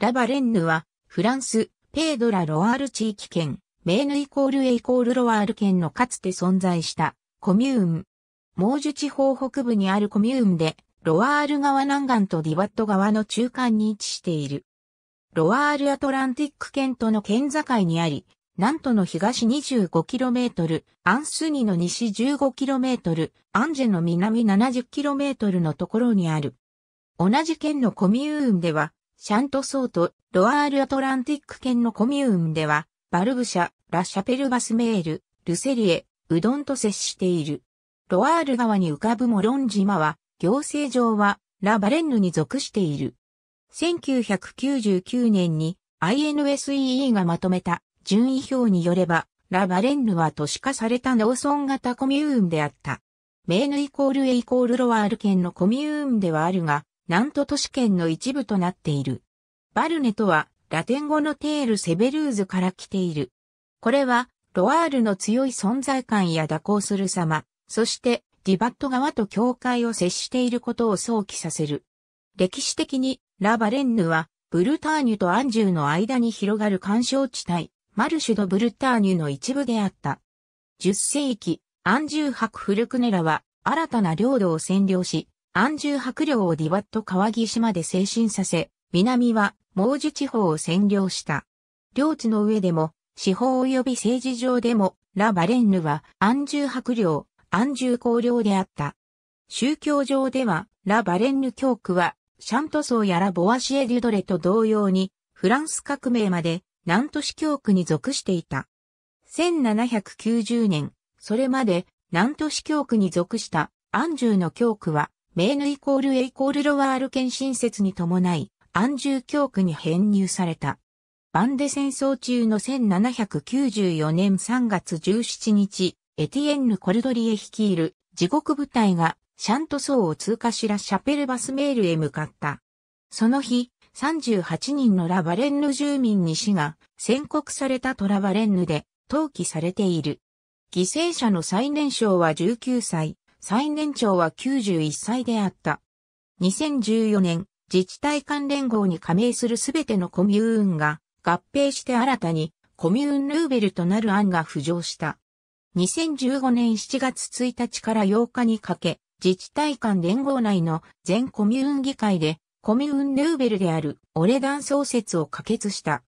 ラバレンヌは、フランス、ペードラ・ロワール地域圏、メーヌイコールエイコールロワール県のかつて存在したコミューン。モージュ地方北部にあるコミューンで、ロワール川南岸とディワット川の中間に位置している。ロワールアトランティック県との県境にあり、南都の東 25km、アンスニの西 15km、アンジェの南 70km のところにある。同じ県のコミューンでは、シャントソート、ロアールアトランティック圏のコミューンでは、バルブシャ、ラ・シャペルバスメール、ルセリエ、うどんと接している。ロアール川に浮かぶモロン島は、行政上は、ラ・バレンヌに属している。1999年に INSEE がまとめた順位表によれば、ラ・バレンヌは都市化された農村型コミューンであった。メーヌイコールエイコールロワール県のコミューンではあるが、南都都市圏の一部となっている。バルネとは、ラテン語のテールセベルーズから来ている。これは、ロワールの強い存在感や蛇行する様、そして、ディバット側と境界を接していることを想起させる。歴史的に、ラ・バレンヌは、ブルターニュとアンジュの間に広がる干渉地帯、マルシュド・ブルターニュの一部であった。10世紀、アンジュハク・フルクネラは、新たな領土を占領し、安住白領をディワット川岸まで精神させ、南は毛樹地方を占領した。領地の上でも、司法及び政治上でも、ラ・バレンヌは安住白領、安住公領であった。宗教上では、ラ・バレンヌ教区は、シャントソーやラ・ボワシエ・デュドレと同様に、フランス革命まで、南都市教区に属していた。1790年、それまで南都市教区に属した安住の教区は、メーヌイコールエイコールロワール県新設に伴い、安住教区に編入された。バンデ戦争中の1794年3月17日、エティエンヌ・コルドリエ率いる地獄部隊がシャント層を通過しラ・シャペル・バスメールへ向かった。その日、38人のラバレンヌ住民に死が宣告されたトラバレンヌで登記されている。犠牲者の最年少は19歳、最年長は91歳であった。2014年、自治体間連合に加盟するすべてのコミューンが合併して新たにコミューンルーベルとなる案が浮上した。2015年7月1日から8日にかけ、自治体間連合内の全コミューン議会でコミューンヌーベルであるオレダン創設を可決した。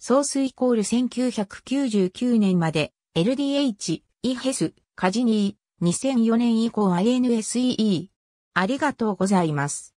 ソースイコール1999年まで LDH、イヘス、カジニー、2004年以降は n s e e ありがとうございます。